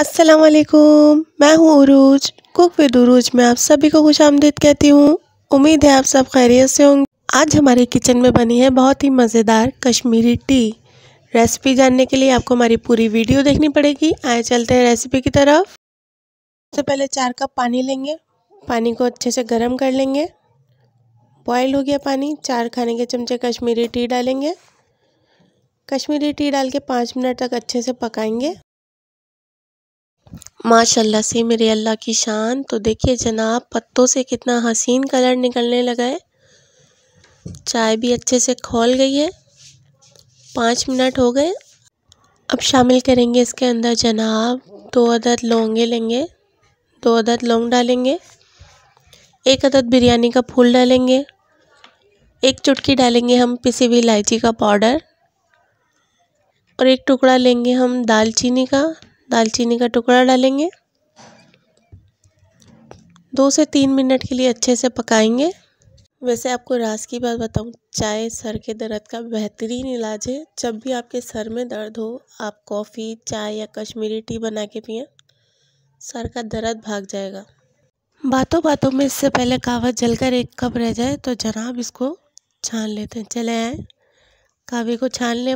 अस्सलाम वालेकुम मैं हूँ उरूज कुक विद उरूज में आप सभी को खुश आमदीद कहती हूँ उम्मीद है आप सब खैरियत से होंगे आज हमारे किचन में बनी है बहुत ही मज़ेदार कश्मीरी टी रेसिपी जानने के लिए आपको हमारी पूरी वीडियो देखनी पड़ेगी आए चलते हैं रेसिपी की तरफ सबसे पहले चार कप पानी लेंगे पानी को अच्छे से गर्म कर लेंगे बॉयल हो गया पानी चार खाने के चमचे कश्मीरी टी डालेंगे कश्मीरी टी डाल के पाँच मिनट तक अच्छे से पकाएंगे माशाल्लाह से मेरे अल्लाह की शान तो देखिए जनाब पत्तों से कितना हसीन कलर निकलने लगा है चाय भी अच्छे से खोल गई है पाँच मिनट हो गए अब शामिल करेंगे इसके अंदर जनाब दो अदद लौंगे लेंगे दो अदद लौंग डालेंगे एक अदद बिरयानी का फूल डालेंगे एक चुटकी डालेंगे हम पिसी हुई इलायची का पाउडर और एक टुकड़ा लेंगे हम दालचीनी का दालचीनी का टुकड़ा डालेंगे दो से तीन मिनट के लिए अच्छे से पकाएंगे वैसे आपको रास की बात बताऊं चाय सर के दर्द का बेहतरीन इलाज है जब भी आपके सर में दर्द हो आप कॉफ़ी चाय या कश्मीरी टी बना के पिए सर का दर्द भाग जाएगा बातों बातों में इससे पहले कावा जलकर एक कप रह जाए तो जनाब इसको छान लेते हैं चले आए कावे को छान लें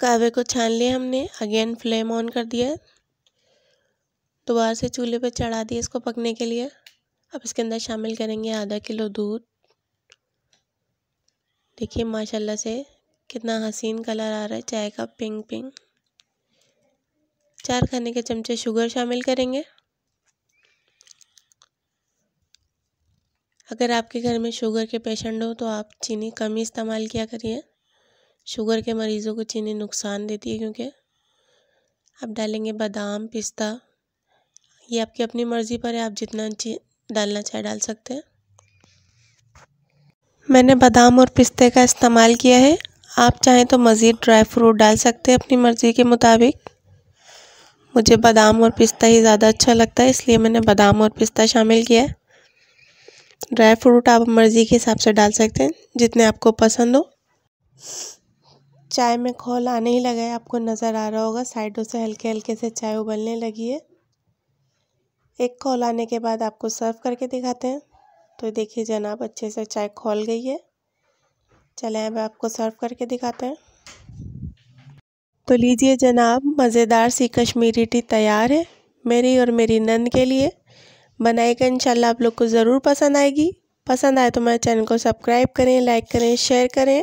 कावे को छान लिया हमने अगेन फ्लेम ऑन कर दिया दोबारा से चूल्हे पर चढ़ा दिए इसको पकने के लिए अब इसके अंदर शामिल करेंगे आधा किलो दूध देखिए माशाल्लाह से कितना हसीन कलर आ रहा है चाय का पिंक पिंक चार खाने के चमचे शुगर शामिल करेंगे अगर आपके घर में शुगर के पेशेंट हो तो आप चीनी कम ही इस्तेमाल किया करिए शुगर के मरीज़ों को चीनी नुकसान देती है क्योंकि आप डालेंगे बादाम पिस्ता ये आपकी अपनी मर्ज़ी पर है आप जितना डालना चाहे डाल सकते हैं मैंने बादाम और पिस्ते का इस्तेमाल किया है आप चाहें तो मज़ीद ड्राई फ्रूट डाल सकते हैं अपनी मर्ज़ी के मुताबिक मुझे बादाम और पिस्ता ही ज़्यादा अच्छा लगता है इसलिए मैंने बादाम और पिस्ता शामिल किया है ड्राई फ्रूट आप मर्ज़ी के हिसाब से डाल सकते हैं जितने आपको पसंद हो चाय में खोल आने ही लगा है आपको नज़र आ रहा होगा साइडों से हल्के हल्के से चाय उबलने लगी है एक खोल आने के बाद आपको सर्व करके दिखाते हैं तो देखिए जनाब अच्छे से चाय खोल गई है चले अब आपको सर्व करके दिखाते हैं तो लीजिए जनाब मज़ेदार सी कश्मीरी टी तैयार है मेरी और मेरी नंद के लिए बनाएगा इंशाल्लाह आप लोग को ज़रूर पसंद आएगी पसंद आए तो मेरे चैनल को सब्सक्राइब करें लाइक करें शेयर करें